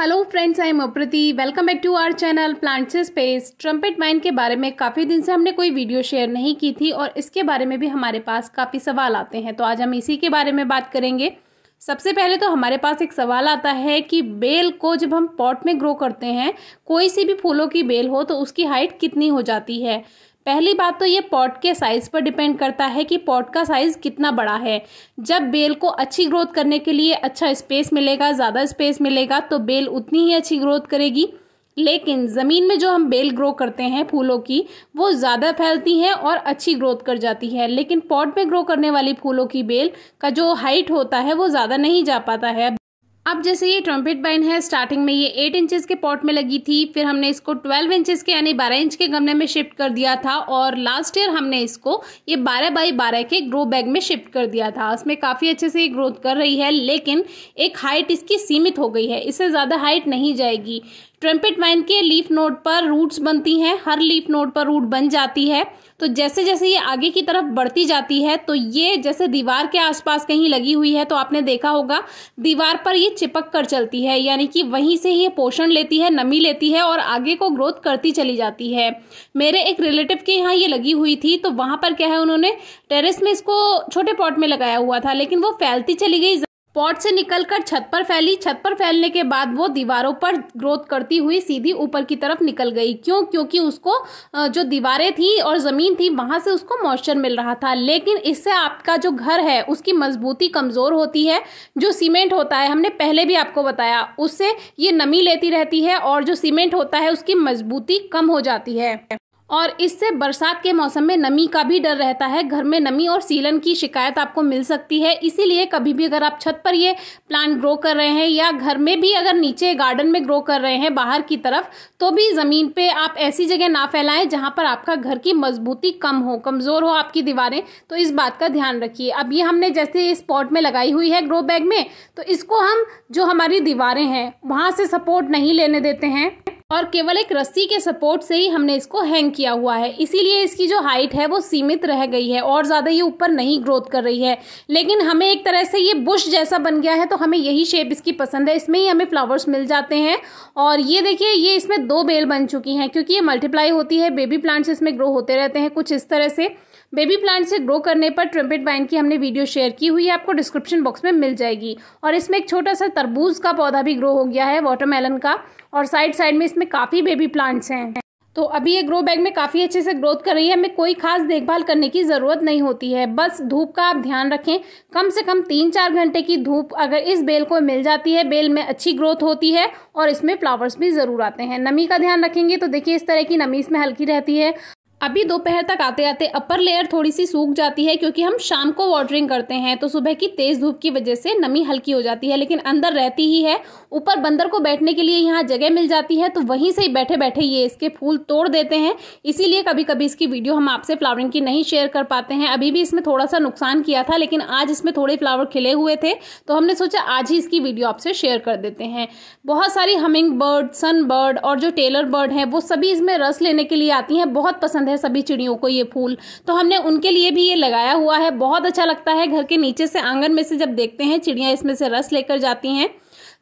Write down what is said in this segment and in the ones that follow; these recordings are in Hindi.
hello friends I am Aprati welcome back to our channel plants space trumpet vine के बारे में काफ़ी दिन से हमने कोई वीडियो शेयर नहीं की थी और इसके बारे में भी हमारे पास काफ़ी सवाल आते हैं तो आज हम इसी के बारे में बात करेंगे सबसे पहले तो हमारे पास एक सवाल आता है कि बेल को जब हम पॉट में ग्रो करते हैं कोई सी भी फूलों की बेल हो तो उसकी हाइट कितनी हो जाती है पहली बात तो ये पॉट के साइज़ पर डिपेंड करता है कि पॉट का साइज़ कितना बड़ा है जब बेल को अच्छी ग्रोथ करने के लिए अच्छा स्पेस मिलेगा ज़्यादा स्पेस मिलेगा तो बेल उतनी ही अच्छी ग्रोथ करेगी लेकिन ज़मीन में जो हम बेल ग्रो करते हैं फूलों की वो ज़्यादा फैलती हैं और अच्छी ग्रोथ कर जाती है लेकिन पॉट में ग्रो करने वाली फूलों की बेल का जो हाइट होता है वो ज़्यादा नहीं जा पाता है अब जैसे ये ट्रम्पेट बाइन है स्टार्टिंग में ये एट इंचेस के पॉट में लगी थी फिर हमने इसको ट्वेल्व इंचेस के यानी बारह इंच के गमले में शिफ्ट कर दिया था और लास्ट ईयर हमने इसको ये बारह बाई बारह के ग्रो बैग में शिफ्ट कर दिया था उसमें काफ़ी अच्छे से ये ग्रोथ कर रही है लेकिन एक हाइट इसकी सीमित हो गई है इससे ज़्यादा हाइट नहीं जाएगी ट्रम्पेट वाइन के लीफ नोड पर रूट्स बनती हैं हर लीफ नोड पर रूट बन जाती है तो जैसे जैसे ये आगे की तरफ बढ़ती जाती है तो ये जैसे दीवार के आसपास कहीं लगी हुई है तो आपने देखा होगा दीवार पर ये चिपक कर चलती है यानी कि वहीं से ये पोषण लेती है नमी लेती है और आगे को ग्रोथ करती चली जाती है मेरे एक रिलेटिव के यहाँ ये लगी हुई थी तो वहाँ पर क्या है उन्होंने टेरिस में इसको छोटे पॉट में लगाया हुआ था लेकिन वो फैलती चली गई पॉट से निकलकर छत पर फैली छत पर फैलने के बाद वो दीवारों पर ग्रोथ करती हुई सीधी ऊपर की तरफ निकल गई क्यों क्योंकि उसको जो दीवारें थी और ज़मीन थी वहाँ से उसको मॉइस्चर मिल रहा था लेकिन इससे आपका जो घर है उसकी मजबूती कमज़ोर होती है जो सीमेंट होता है हमने पहले भी आपको बताया उससे ये नमी लेती रहती है और जो सीमेंट होता है उसकी मजबूती कम हो जाती है और इससे बरसात के मौसम में नमी का भी डर रहता है घर में नमी और सीलन की शिकायत आपको मिल सकती है इसीलिए कभी भी अगर आप छत पर ये प्लांट ग्रो कर रहे हैं या घर में भी अगर नीचे गार्डन में ग्रो कर रहे हैं बाहर की तरफ तो भी ज़मीन पे आप ऐसी जगह ना फैलाएं जहाँ पर आपका घर की मजबूती कम हो कमज़ोर हो आपकी दीवारें तो इस बात का ध्यान रखिए अब ये हमने जैसे इस पॉट में लगाई हुई है ग्रो बैग में तो इसको हम जो हमारी दीवारें हैं वहाँ से सपोर्ट नहीं लेने देते हैं और केवल एक रस्सी के सपोर्ट से ही हमने इसको हैंग किया हुआ है इसीलिए इसकी जो हाइट है वो सीमित रह गई है और ज़्यादा ये ऊपर नहीं ग्रोथ कर रही है लेकिन हमें एक तरह से ये बुश जैसा बन गया है तो हमें यही शेप इसकी पसंद है इसमें ही हमें फ्लावर्स मिल जाते हैं और ये देखिए ये इसमें दो बेल बन चुकी हैं क्योंकि ये मल्टीप्लाई होती है बेबी प्लांट्स इसमें ग्रो होते रहते हैं कुछ इस तरह से बेबी प्लांट से ग्रो करने पर ट्रम्पेट वाइन की हमने वीडियो शेयर की हुई है आपको डिस्क्रिप्शन बॉक्स में मिल जाएगी और इसमें एक छोटा सा तरबूज का पौधा भी ग्रो हो गया है वाटरमेलन का और साइड साइड में इसमें इसमें काफ़ी बेबी प्लांट्स हैं तो अभी ये ग्रो बैग में काफ़ी अच्छे से ग्रोथ कर रही है हमें कोई खास देखभाल करने की ज़रूरत नहीं होती है बस धूप का आप ध्यान रखें कम से कम तीन चार घंटे की धूप अगर इस बेल को मिल जाती है बेल में अच्छी ग्रोथ होती है और इसमें फ्लावर्स भी ज़रूर आते हैं नमी का ध्यान रखेंगे तो देखिए इस तरह की नमी इसमें हल्की रहती है अभी दोपहर तक आते आते अपर लेयर थोड़ी सी सूख जाती है क्योंकि हम शाम को वाटरिंग करते हैं तो सुबह की तेज़ धूप की वजह से नमी हल्की हो जाती है लेकिन अंदर रहती ही है ऊपर बंदर को बैठने के लिए यहाँ जगह मिल जाती है तो वहीं से ही बैठे बैठे ये इसके फूल तोड़ देते हैं इसीलिए कभी कभी इसकी वीडियो हम आपसे फ्लावरिंग की नहीं शेयर कर पाते हैं अभी भी इसमें थोड़ा सा नुकसान किया था लेकिन आज इसमें थोड़े फ्लावर खिले हुए थे तो हमने सोचा आज ही इसकी वीडियो आपसे शेयर कर देते हैं बहुत सारी हमिंग बर्ड सन बर्ड और जो टेलर बर्ड हैं वो सभी इसमें रस लेने के लिए आती हैं बहुत पसंद है सभी चिड़ियों को ये फूल तो हमने उनके लिए भी ये लगाया हुआ है बहुत अच्छा लगता है घर के नीचे से आंगन में से जब देखते हैं चिड़िया इसमें से रस लेकर जाती हैं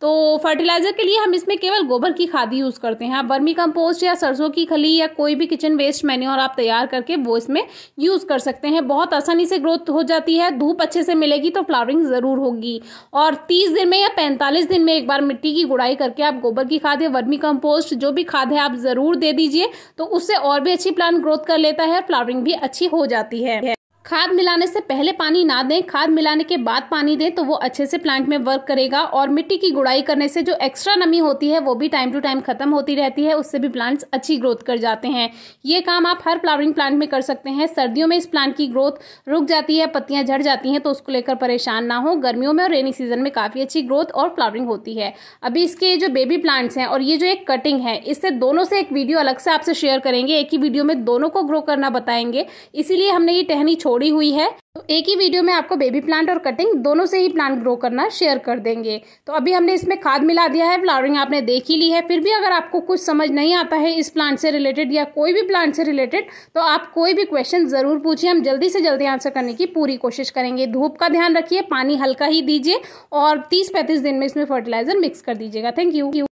तो फर्टिलाइज़र के लिए हम इसमें केवल गोबर की खाद ही यूज़ करते हैं आप बर्मी कंपोस्ट या सरसों की खली या कोई भी किचन वेस्ट और आप तैयार करके वो इसमें यूज़ कर सकते हैं बहुत आसानी से ग्रोथ हो जाती है धूप अच्छे से मिलेगी तो फ्लावरिंग ज़रूर होगी और तीस दिन में या पैंतालीस दिन में एक बार मिट्टी की गुड़ाई करके आप गोबर की खाद या वर्मी कंपोस्ट जो भी खाद है आप ज़रूर दे दीजिए तो उससे और भी अच्छी प्लांट ग्रोथ कर लेता है फ्लावरिंग भी अच्छी हो जाती है खाद मिलाने से पहले पानी ना दें खाद मिलाने के बाद पानी दें तो वो अच्छे से प्लांट में वर्क करेगा और मिट्टी की गुड़ाई करने से जो एक्स्ट्रा नमी होती है वो भी टाइम टू टाइम खत्म होती रहती है उससे भी प्लांट्स अच्छी ग्रोथ कर जाते हैं ये काम आप हर फ्लावरिंग प्लांट में कर सकते हैं सर्दियों में इस प्लांट की ग्रोथ रुक जाती है पत्तियाँ झड़ जाती हैं तो उसको लेकर परेशान ना हो गर्मियों में और रेनी सीजन में काफ़ी अच्छी ग्रोथ और फ्लावरिंग होती है अभी इसके जो बेबी प्लांट्स हैं और ये जो एक कटिंग है इससे दोनों से एक वीडियो अलग से आपसे शेयर करेंगे एक ही वीडियो में दोनों को ग्रो करना बताएंगे इसीलिए हमने ये टहनी छोड़ जोड़ी हुई है तो एक ही वीडियो में आपको बेबी प्लांट और कटिंग दोनों से ही प्लांट ग्रो करना शेयर कर देंगे तो अभी हमने इसमें खाद मिला दिया है फ्लावरिंग आपने देख ही ली है फिर भी अगर आपको कुछ समझ नहीं आता है इस प्लांट से रिलेटेड या कोई भी प्लांट से रिलेटेड तो आप कोई भी क्वेश्चन ज़रूर पूछिए हम जल्दी से जल्दी आंसर करने की पूरी कोशिश करेंगे धूप का ध्यान रखिए पानी हल्का ही दीजिए और तीस पैंतीस दिन में इसमें फर्टिलाइजर मिक्स कर दीजिएगा थैंक यू